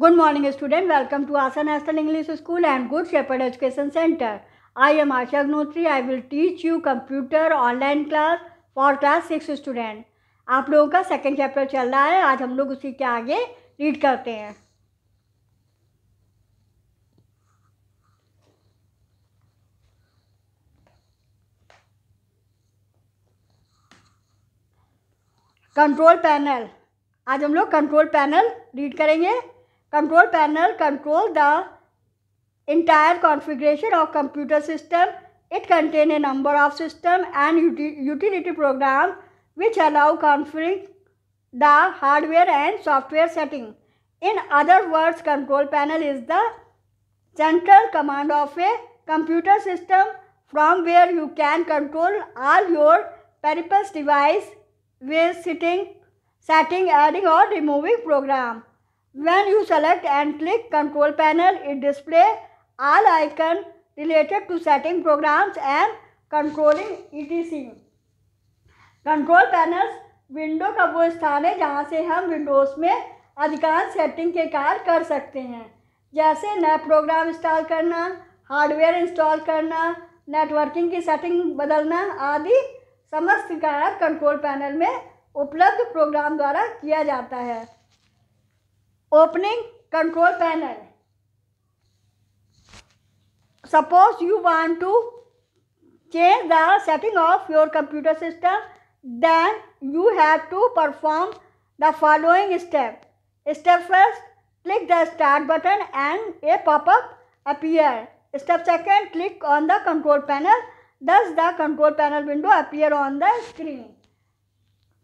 Good morning student welcome to Asha National English School and Good Shepherd Education Centre I am Asha Agnihotri I will teach you computer online class for class six student आप लोगों का second chapter चल रहा है आज हम लोग उसी के आगे रीड करते हैं कंट्रोल पैनल आज हम लोग कंट्रोल पैनल रीड करेंगे Control panel control the entire configuration of computer system. It contain a number of system and utility program which allow configuring the hardware and software setting. In other words, control panel is the central command of a computer system from where you can control all your peripheral device with sitting setting, adding or removing program. When you select and click control panel, it display all icon related to setting programs and controlling etc. Control panels window का वो स्थान है जहाँ से हम Windows में अधिकांश setting के कार्य कर सकते हैं जैसे नए प्रोग्राम इंस्टॉल करना हार्डवेयर इंस्टॉल करना नेटवर्किंग की सेटिंग बदलना आदि समस्त कार्य कंट्रोल पैनल में उपलब्ध प्रोग्राम द्वारा किया जाता है opening control panel. Suppose you want to change the setting of your computer system, then you have to perform the following step. Step first, click the start button and a pop-up appear. Step second, click on the control panel. Thus the control panel window appear on the screen.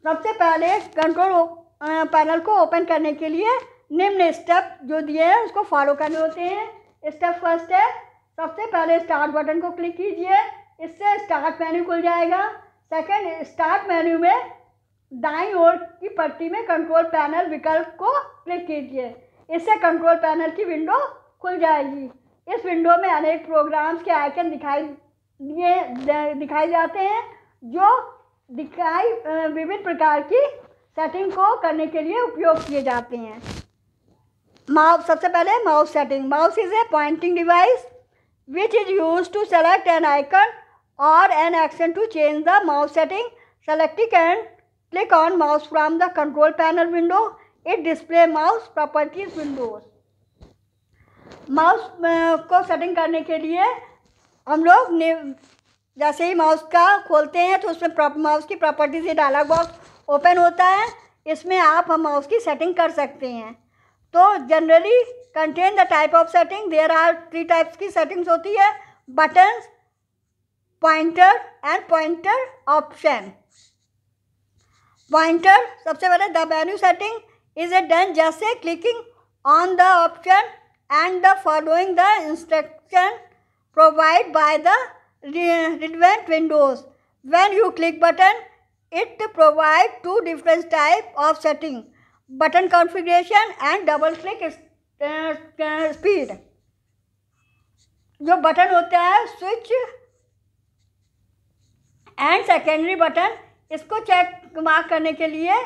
सबसे पहले control panel को open करने के लिए निम्न step जो दिए हैं उसको फॉलो करने होते हैं स्टेप फर्स्ट है सबसे पहले स्टार्ट बटन को क्लिक कीजिए इससे स्टार्ट मेन्यू खुल जाएगा सेकेंड स्टार्ट मेन्यू में दाई ओर की पट्टी में कंट्रोल पैनल विकल्प को क्लिक कीजिए इससे कंट्रोल पैनल की विंडो खुल जाएगी इस विंडो में अनेक प्रोग्राम्स के आइकन दिखाई दिए दिखाई जाते हैं जो दिखाई विभिन्न प्रकार की सेटिंग को करने के लिए उपयोग किए जाते हैं माउस सबसे पहले mouse setting mouse is a pointing device which is use to select an icon और an action to change the mouse setting selecting and click on mouse from the control panel window it display mouse properties windows mouse को setting करने के लिए हम लोग जैसे ही mouse का खोलते हैं तो उसमें माउस की प्रॉपर्टीज ये डायलॉग बॉक्स ओपन होता है इसमें आप हम माउस की सेटिंग कर सकते हैं तो generally contain the type of setting there are three types की सेटिंग्स होती है button pointer and pointer option pointer सबसे पहले the menu setting is a done जैसे clicking on the option and the following the instruction provide by the relevant windows When you click button it provide two different type of settings button configuration and double click speed जो button होता है switch and secondary button इसको check mark करने के लिए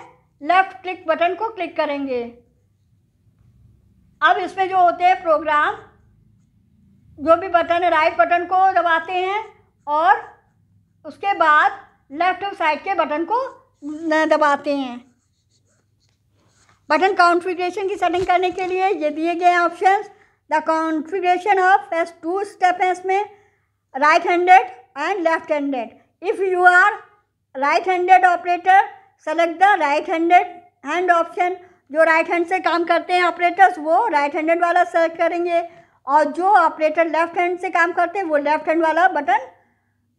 left click button को click करेंगे अब इसमें जो होते हैं प्रोग्राम जो भी बटन है राइट बटन को दबाते हैं और उसके बाद लेफ्ट साइड के बटन को दबाते हैं बटन कॉन्फ़िगरेशन की सेटिंग करने के लिए ये दिए गए option the configuration of as two step है इसमें right handed and left handed if you are right handed operator select the right handed hand option जो राइट हैंड से काम करते हैं ऑपरेटर्स वो राइट हैंडेड वाला सेलेक्ट करेंगे और जो ऑपरेटर लेफ्ट हैंड से काम करते हैं वो लेफ्ट हैंड वाला बटन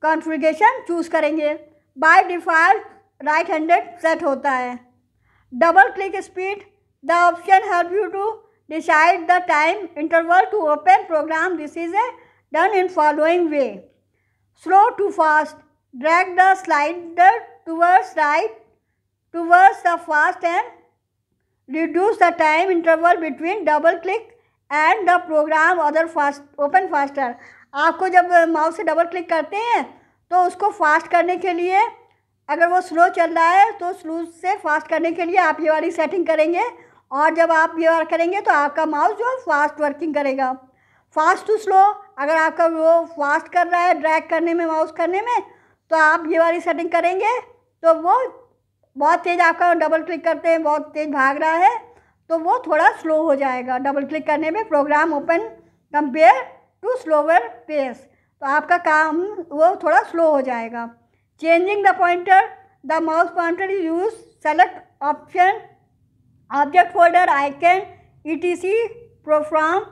कॉन्फ़िगरेशन चूज़ करेंगे by default right handed set होता है Double click speed. The option help you to decide the time interval to open program. This is a done in following way. Slow to fast. Drag the slider towards right towards the fast and reduce the time interval between double click and the program other fast open faster आपको जब mouse से double click करते हैं तो उसको fast करने के लिए अगर वो स्लो चल रहा है तो स्लो से फास्ट करने के लिए आप ये वाली सेटिंग करेंगे और जब आप ये वाला करेंगे तो आपका माउस जो है फास्ट वर्किंग करेगा फास्ट टू स्लो अगर आपका वो फास्ट कर रहा है ड्रैग करने में माउस करने में तो आप ये वाली सेटिंग करेंगे तो वो बहुत तेज़ आपका डबल क्लिक करते हैं बहुत तेज़ भाग रहा है तो वो थोड़ा स्लो हो जाएगा डबल क्लिक करने में program open compare to slower pace तो आपका काम वो थोड़ा स्लो हो जाएगा Changing the pointer, the mouse pointer is used. Select option, object folder, icon, etc. From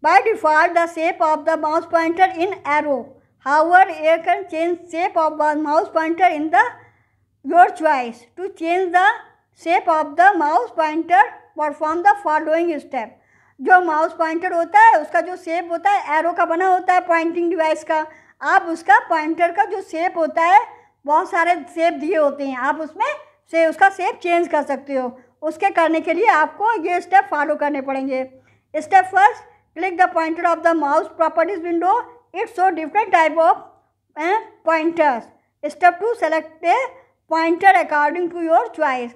by default, the shape of the mouse pointer in arrow. However, you can change shape of the mouse pointer in the your choice. To change the shape of the mouse pointer, perform the following step. जो mouse pointer होता है उसका जो shape होता है arrow का बना होता है पॉइंटिंग डिवाइस का आप उसका पॉइंटर का जो सेप होता है बहुत सारे सेप दिए होते हैं आप उसमें से उसका सेप चेंज कर सकते हो उसके करने के लिए आपको ये स्टेप फॉलो करने पड़ेंगे step first click the pointer of the mouse properties window it's so different type of pointers step two select a pointer according to your choice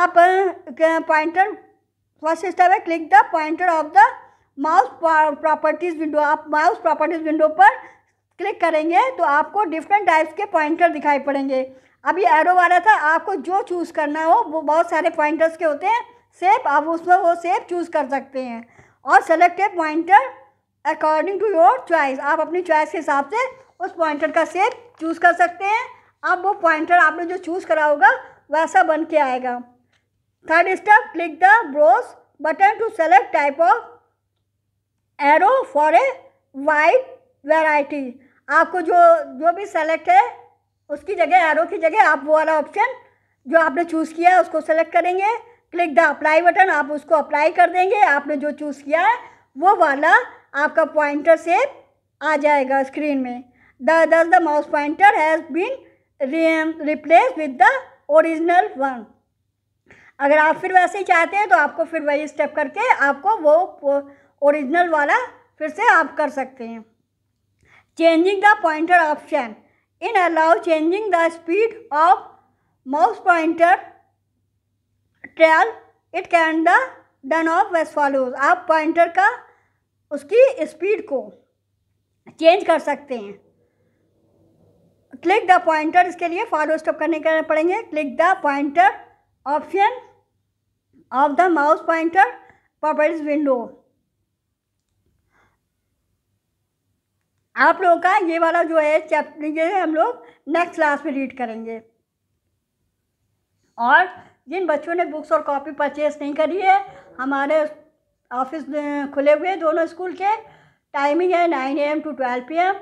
आप पॉइंटर फर्स्ट स्टेप है click the pointer of the mouse properties window आप mouse properties window पर click करेंगे तो आपको different types के pointer दिखाई पड़ेंगे अभी एरो वाला था आपको जो चूज़ करना हो वो बहुत सारे पॉइंटर्स के होते हैं सेप आप उसमें वो सेप चूज़ कर सकते हैं और select pointer according to your choice आप अपनी चॉइस के हिसाब से उस पॉइंटर का सेप चूज़ कर सकते हैं अब वो पॉइंटर आपने जो चूज़ करा होगा वैसा बन के आएगा third step click the browse button to select type of arrow for a wide variety आपको जो जो भी सेलेक्ट है उसकी जगह एरो की जगह आप वो वाला ऑप्शन जो आपने चूज़ किया है उसको सेलेक्ट करेंगे क्लिक द अप्लाई बटन आप उसको अप्लाई कर देंगे आपने जो चूज़ किया है वो वाला आपका पॉइंटर सेप आ जाएगा स्क्रीन में the thus the mouse pointer has been replace with the original one अगर आप फिर वैसे ही चाहते हैं तो आपको फिर वही स्टेप करके आपको वो ओरिजिनल वाला फिर से आप कर सकते हैं changing the pointer option. In allow changing the speed of mouse pointer trail, it can the done off as follows. आप पॉइंटर का उसकी स्पीड को चेंज कर सकते हैं क्लिक द पॉइंटर इसके लिए फॉलो स्टॉप करने के पड़ेंगे click the pointer option of the mouse pointer properties window आप लोगों का ये वाला जो है चैप्टर ये हम लोग नेक्स्ट क्लास में रीड करेंगे और जिन बच्चों ने बुक्स और कॉपी परचेस नहीं करी है हमारे ऑफिस खुले हुए दोनों स्कूल के टाइमिंग है nine AM to twelve PM एम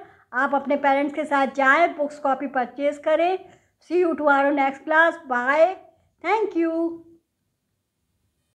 आप अपने पेरेंट्स के साथ जाएं बुक्स कॉपी परचेस करें see you to our next class bye thank you